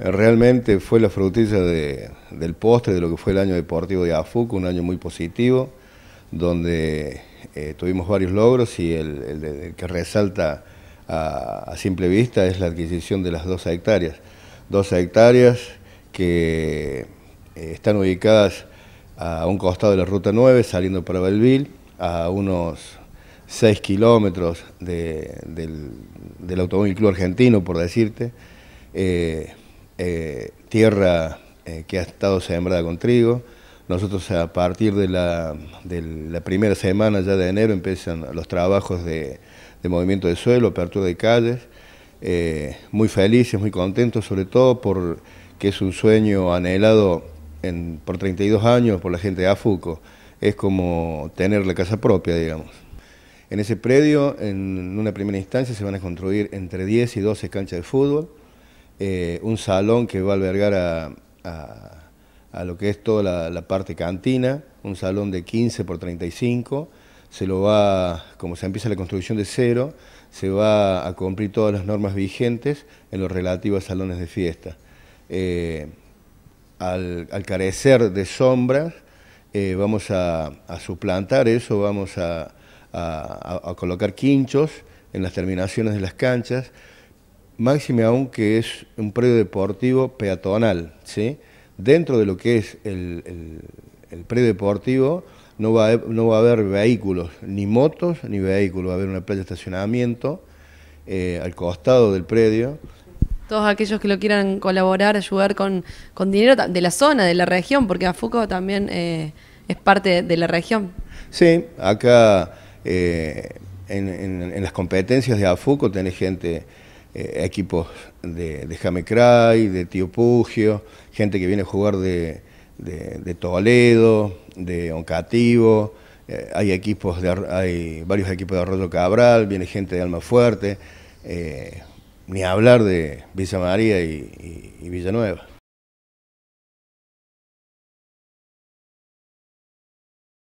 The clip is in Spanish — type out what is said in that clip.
Eh, realmente fue la frutilla del postre de lo que fue el año deportivo de AFUC, un año muy positivo, donde eh, tuvimos varios logros y el, que resalta a, simple vista es la adquisición de las 12 hectáreas. 12 hectáreas que eh, están ubicadas a un costado de la Ruta 9, saliendo para Belville, a unos 6 kilómetros del, del Automóvil Club Argentino, por decirte. Eh, tierra eh, que ha estado sembrada con trigo. Nosotros a partir de la, primera semana ya de enero empiezan los trabajos de, movimiento de suelo, apertura de calles, eh, muy felices, muy contentos, sobre todo porque es un sueño anhelado por 32 años por la gente de Afuco. Es como tener la casa propia, digamos. En ese predio, en una primera instancia, se van a construir entre 10 y 12 canchas de fútbol, eh, un salón que va a albergar a, lo que es toda la, parte cantina, un salón de 15 por 35, se lo va, como se empieza la construcción de cero, se va a cumplir todas las normas vigentes en lo relativo a salones de fiesta. Eh, al, carecer de sombras, eh, vamos a, suplantar eso, vamos a colocar quinchos en las terminaciones de las canchas, máxime aún que es un predio deportivo peatonal, Dentro de lo que es el, predio deportivo no va, a, no va a haber vehículos, ni motos ni vehículos, va a haber una playa de estacionamiento eh, al costado del predio. Todos aquellos que lo quieran colaborar, ayudar con, dinero de la zona, de la región, porque Afuco también eh, es parte de la región. Sí, acá eh, en, en las competencias de Afuco tenés gente eh, equipos de, de de Tío Pugio, gente que viene a jugar de, Toledo, de Oncativo, eh, hay equipos de, hay varios equipos de Arroyo Cabral, viene gente de Alma Fuerte, eh, ni hablar de Villa María y Villanueva.